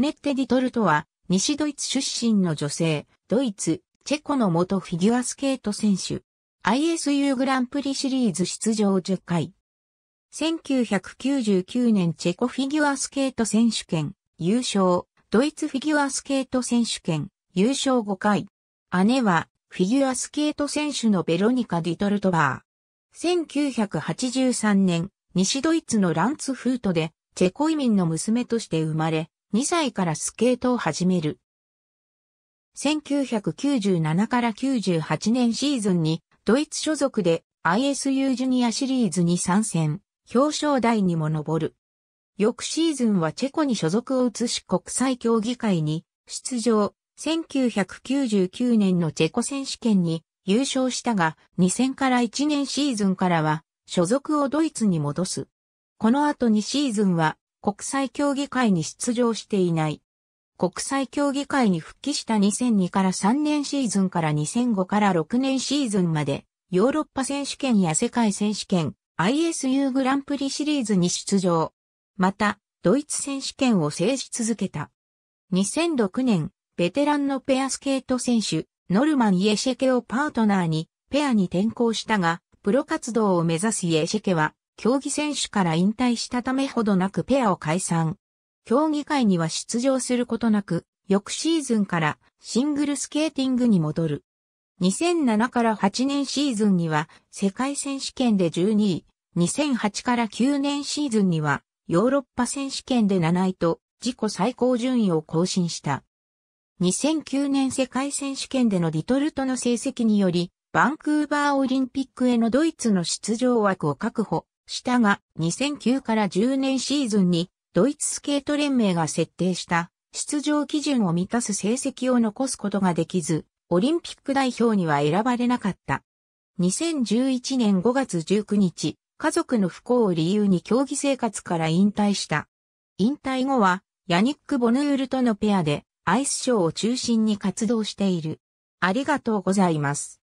ネッテ・ディトルトは、西ドイツ出身の女性、ドイツ、チェコの元フィギュアスケート選手。ISU グランプリシリーズ出場10回。1999年チェコフィギュアスケート選手権優勝、ドイツフィギュアスケート選手権優勝5回。姉はフィギュアスケート選手のベロニカ・ディトルトバー。1983年、西ドイツのランツフートでチェコ移民の娘として生まれ、2歳からスケートを始める。1997から98年シーズンにドイツ所属で ISU ジュニアシリーズに参戦、表彰台にも上る。翌シーズンはチェコに所属を移し国際競技会に出場、1999年のチェコ選手権に優勝したが、2000から1年シーズンからは所属をドイツに戻す。この後2シーズンは国際競技会に出場していない。国際競技会に復帰した2002から3年シーズンから2005から6年シーズンまで、ヨーロッパ選手権や世界選手権、ISU グランプリシリーズに出場。また、ドイツ選手権を制し続けた。2006年、ベテランのペアスケート選手、ノルマン・イエシェケをパートナーに、ペアに転向したが、プロ活動を目指すイエシェケは、競技選手から引退したためほどなくペアを解散。競技会には出場することなく、翌シーズンからシングルスケーティングに戻る。2007から8年シーズンには世界選手権で12位、2008から9年シーズンにはヨーロッパ選手権で7位と自己最高順位を更新した。2009年世界選手権でのリトルトの成績により、バンクーバーオリンピックへのドイツの出場枠を確保。したが、2009から10年シーズンに、ドイツスケート連盟が設定した出場基準を満たす成績を残すことができず、オリンピック代表には選ばれなかった。2011年5月19日、家族の不幸を理由に競技生活から引退した。引退後は、ヤニック・ボヌールとのペアで、アイスショーを中心に活動している。ありがとうございます。